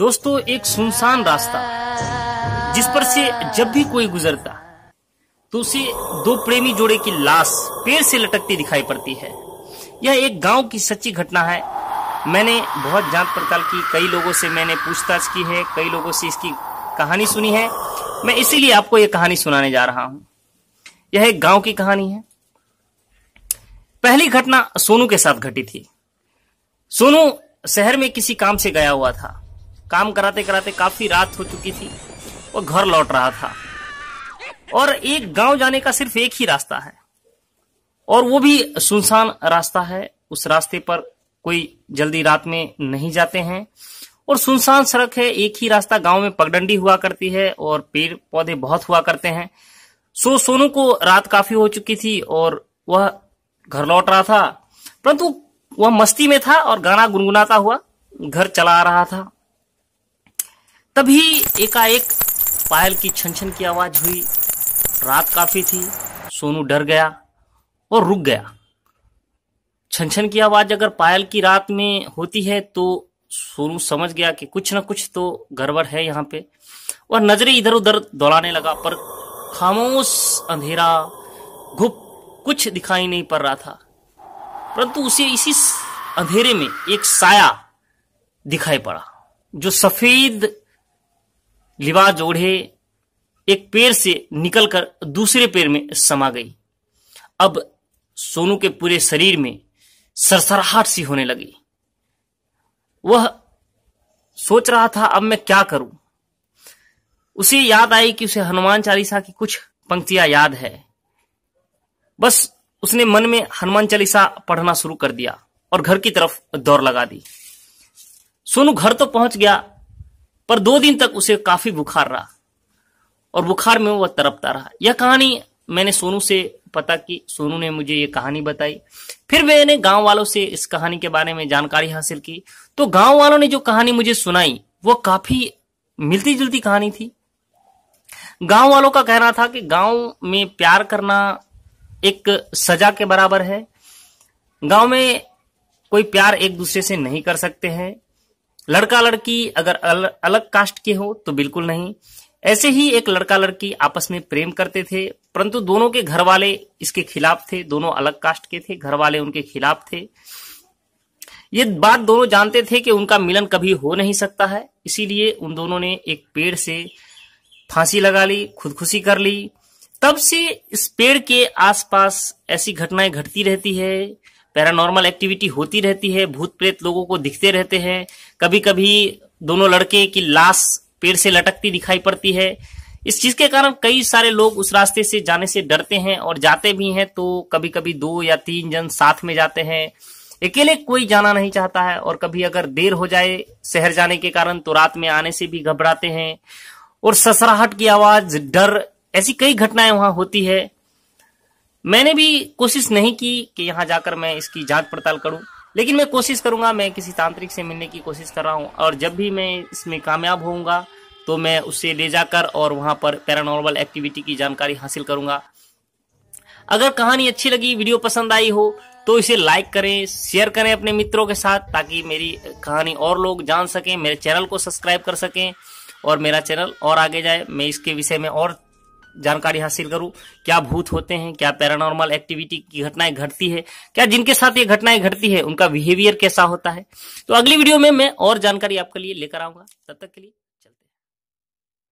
दोस्तों एक सुनसान रास्ता जिस पर से जब भी कोई गुजरता तो उसे दो प्रेमी जोड़े की लाश पेड़ से लटकती दिखाई पड़ती है यह एक गांव की सच्ची घटना है मैंने बहुत जांच पड़ताल की कई लोगों से मैंने पूछताछ की है कई लोगों से इसकी कहानी सुनी है मैं इसीलिए आपको यह कहानी सुनाने जा रहा हूं यह एक गांव की कहानी है पहली घटना सोनू के साथ घटी थी सोनू शहर में किसी काम से गया हुआ था काम कराते कराते काफी रात हो चुकी थी वो घर लौट रहा था और एक गांव जाने का सिर्फ एक ही रास्ता है और वो भी सुनसान रास्ता है उस रास्ते पर कोई जल्दी रात में नहीं जाते हैं और सुनसान सड़क है एक ही रास्ता गांव में पगडंडी हुआ करती है और पेड़ पौधे बहुत हुआ करते हैं सो सोनू को रात काफी हो चुकी थी और वह घर लौट रहा था परंतु वह मस्ती में था और गाना गुनगुनाता हुआ घर चला आ रहा था तभी एकाएक पायल की छन छन की आवाज हुई रात काफी थी सोनू डर गया और रुक गया छन छन की आवाज अगर पायल की रात में होती है तो सोनू समझ गया कि कुछ ना कुछ तो गड़बड़ है यहाँ पे और नजरें इधर उधर दौड़ाने लगा पर खामोश अंधेरा घुप कुछ दिखाई नहीं पड़ रहा था परंतु उसे इसी अंधेरे में एक साया दिखाई पड़ा जो सफेद लिबास जोड़े एक पेड़ से निकलकर दूसरे पेड़ में समा गई अब सोनू के पूरे शरीर में सरसराहट सी होने लगी वह सोच रहा था अब मैं क्या करूं उसे याद आई कि उसे हनुमान चालीसा की कुछ पंक्तियां याद है बस उसने मन में हनुमान चालीसा पढ़ना शुरू कर दिया और घर की तरफ दौड़ लगा दी सोनू घर तो पहुंच गया पर दो दिन तक उसे काफी बुखार रहा और बुखार में वह तरपता रहा यह कहानी मैंने सोनू से पता की सोनू ने मुझे ये कहानी बताई फिर मैंने गांव वालों से इस कहानी के बारे में जानकारी हासिल की तो गांव वालों ने जो कहानी मुझे सुनाई वो काफी मिलती जुलती कहानी थी गांव वालों का कहना था कि गांव में प्यार करना एक सजा के बराबर है गांव में कोई प्यार एक दूसरे से नहीं कर सकते हैं लड़का लड़की अगर अल, अलग कास्ट के हो तो बिल्कुल नहीं ऐसे ही एक लड़का लड़की आपस में प्रेम करते थे परंतु दोनों के घर वाले इसके खिलाफ थे दोनों अलग कास्ट के थे घर वाले उनके खिलाफ थे ये बात दोनों जानते थे कि उनका मिलन कभी हो नहीं सकता है इसीलिए उन दोनों ने एक पेड़ से फांसी लगा ली खुदकुशी कर ली तब से इस पेड़ के आसपास ऐसी घटनाएं घटती रहती है पैरानॉर्मल एक्टिविटी होती रहती है भूत प्रेत लोगों को दिखते रहते हैं कभी कभी दोनों लड़के की लाश पेड़ से लटकती दिखाई पड़ती है इस चीज के कारण कई सारे लोग उस रास्ते से जाने से डरते हैं और जाते भी हैं तो कभी कभी दो या तीन जन साथ में जाते हैं अकेले कोई जाना नहीं चाहता है और कभी अगर देर हो जाए शहर जाने के कारण तो रात में आने से भी घबराते हैं और ससराहट की आवाज डर ऐसी कई घटनाएं वहां होती है मैंने भी कोशिश नहीं की कि यहाँ जाकर मैं इसकी जांच पड़ताल करूँ लेकिन मैं कोशिश करूँगा मैं किसी तांत्रिक से मिलने की कोशिश कर रहा हूँ और जब भी मैं इसमें कामयाब होऊंगा तो मैं उसे ले जाकर और वहाँ पर पैरानॉर्मल एक्टिविटी की जानकारी हासिल करूँगा अगर कहानी अच्छी लगी वीडियो पसंद आई हो तो इसे लाइक करें शेयर करें अपने मित्रों के साथ ताकि मेरी कहानी और लोग जान सकें मेरे चैनल को सब्सक्राइब कर सकें और मेरा चैनल और आगे जाए मैं इसके विषय में और जानकारी हासिल करूं क्या भूत होते हैं क्या पैरानॉर्मल एक्टिविटी की घटनाएं घटती है क्या जिनके साथ ये घटनाएं घटती है उनका बिहेवियर कैसा होता है तो अगली वीडियो में मैं और जानकारी आपके लिए लेकर आऊंगा तब तक के लिए